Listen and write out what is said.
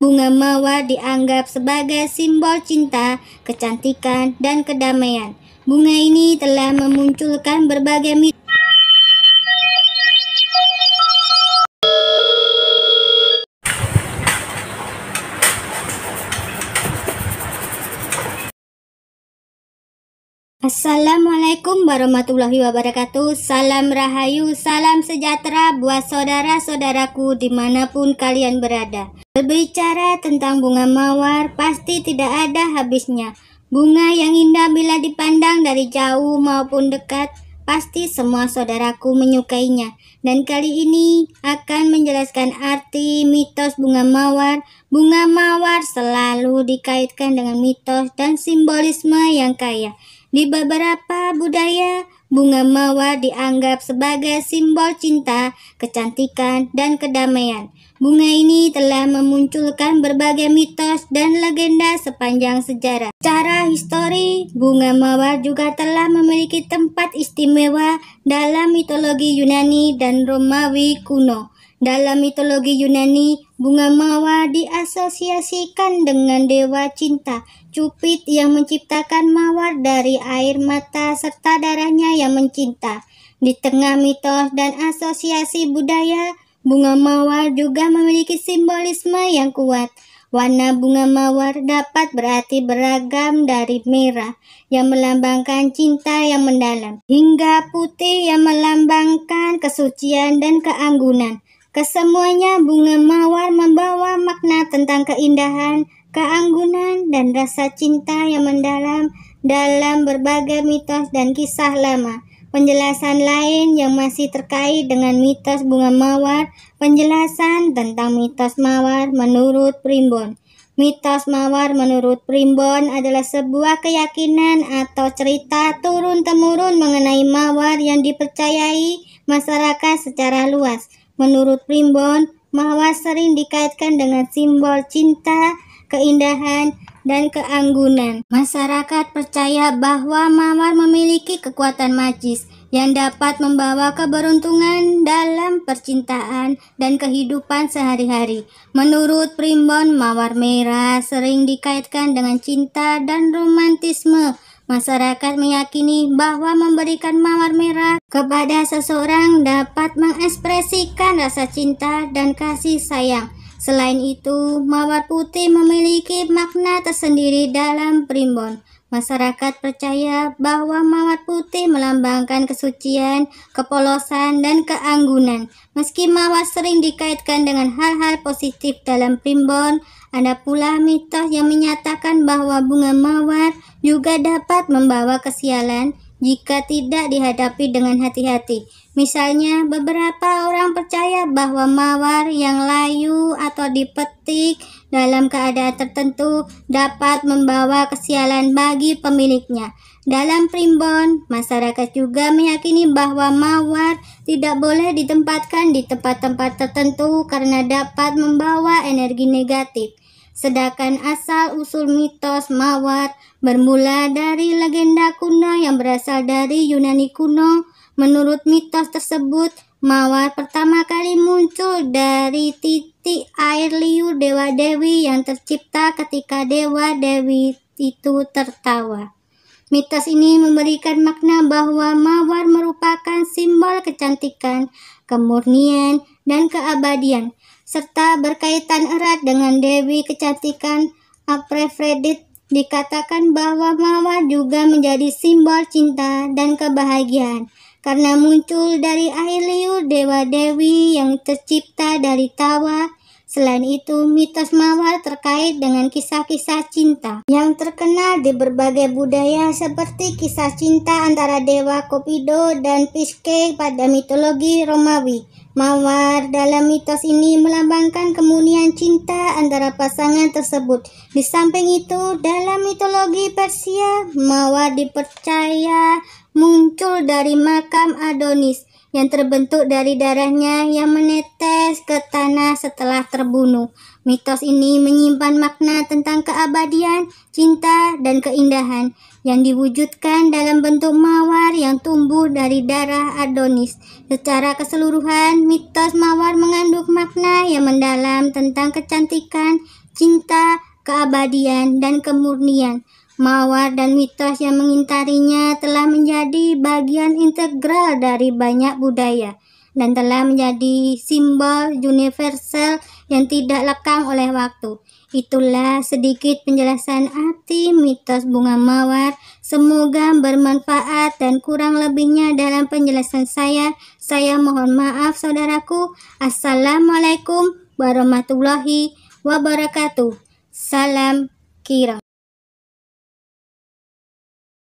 Bunga mawar dianggap sebagai simbol cinta, kecantikan, dan kedamaian. Bunga ini telah memunculkan berbagai mitos Assalamualaikum warahmatullahi wabarakatuh Salam Rahayu, salam sejahtera buat saudara-saudaraku dimanapun kalian berada Berbicara tentang bunga mawar pasti tidak ada habisnya Bunga yang indah bila dipandang dari jauh maupun dekat Pasti semua saudaraku menyukainya Dan kali ini akan menjelaskan arti mitos bunga mawar Bunga mawar selalu dikaitkan dengan mitos dan simbolisme yang kaya di beberapa budaya, bunga mawar dianggap sebagai simbol cinta, kecantikan, dan kedamaian. Bunga ini telah memunculkan berbagai mitos dan legenda sepanjang sejarah. Cara histori, bunga mawar juga telah memiliki tempat istimewa dalam mitologi Yunani dan Romawi kuno. Dalam mitologi Yunani, bunga mawar diasosiasikan dengan dewa cinta, Cupid yang menciptakan mawar dari air mata serta darahnya yang mencinta. Di tengah mitos dan asosiasi budaya, bunga mawar juga memiliki simbolisme yang kuat. Warna bunga mawar dapat berarti beragam dari merah yang melambangkan cinta yang mendalam hingga putih yang melambangkan kesucian dan keanggunan. Kesemuanya bunga mawar membawa makna tentang keindahan, keanggunan, dan rasa cinta yang mendalam dalam berbagai mitos dan kisah lama. Penjelasan lain yang masih terkait dengan mitos bunga mawar, penjelasan tentang mitos mawar menurut Primbon. Mitos mawar menurut Primbon adalah sebuah keyakinan atau cerita turun-temurun mengenai mawar yang dipercayai masyarakat secara luas. Menurut Primbon, mawar sering dikaitkan dengan simbol cinta, keindahan, dan keanggunan. Masyarakat percaya bahwa mawar memiliki kekuatan magis yang dapat membawa keberuntungan dalam percintaan dan kehidupan sehari-hari. Menurut Primbon, mawar merah sering dikaitkan dengan cinta dan romantisme Masyarakat meyakini bahwa memberikan mawar merah kepada seseorang dapat mengekspresikan rasa cinta dan kasih sayang. Selain itu, mawar putih memiliki makna tersendiri dalam primbon. Masyarakat percaya bahwa mawar putih melambangkan kesucian, kepolosan, dan keanggunan. Meski mawar sering dikaitkan dengan hal-hal positif dalam primbon, ada pula mitos yang menyatakan bahwa bunga mawar juga dapat membawa kesialan, jika tidak dihadapi dengan hati-hati. Misalnya, beberapa orang percaya bahwa mawar yang layu atau dipetik dalam keadaan tertentu dapat membawa kesialan bagi pemiliknya. Dalam primbon, masyarakat juga meyakini bahwa mawar tidak boleh ditempatkan di tempat-tempat tertentu karena dapat membawa energi negatif. Sedangkan asal-usul mitos mawar bermula dari legenda kuno yang berasal dari Yunani kuno. Menurut mitos tersebut, mawar pertama kali muncul dari titik air liur Dewa Dewi yang tercipta ketika Dewa Dewi itu tertawa. Mitos ini memberikan makna bahwa mawar merupakan simbol kecantikan, kemurnian, dan keabadian – serta berkaitan erat dengan Dewi kecantikan Aphrodite dikatakan bahwa mawar juga menjadi simbol cinta dan kebahagiaan karena muncul dari air liur dewa dewi yang tercipta dari tawa. Selain itu, mitos mawar terkait dengan kisah-kisah cinta yang terkenal di berbagai budaya seperti kisah cinta antara dewa Cupido dan Pisces pada mitologi Romawi. Mawar dalam mitos ini melambangkan kemunian cinta antara pasangan tersebut. Di samping itu, dalam mitologi Persia, mawar dipercaya muncul dari makam Adonis yang terbentuk dari darahnya yang menetes ke tanah setelah terbunuh. Mitos ini menyimpan makna tentang keabadian, cinta, dan keindahan yang diwujudkan dalam bentuk mawar yang tumbuh dari darah Adonis. Secara keseluruhan, mitos mawar mengandung makna yang mendalam tentang kecantikan, cinta, keabadian, dan kemurnian. Mawar dan mitos yang mengintarinya telah menjadi bagian integral dari banyak budaya dan telah menjadi simbol universal yang tidak lekang oleh waktu. Itulah sedikit penjelasan arti mitos bunga mawar. Semoga bermanfaat dan kurang lebihnya dalam penjelasan saya. Saya mohon maaf saudaraku. Assalamualaikum warahmatullahi wabarakatuh. Salam kira.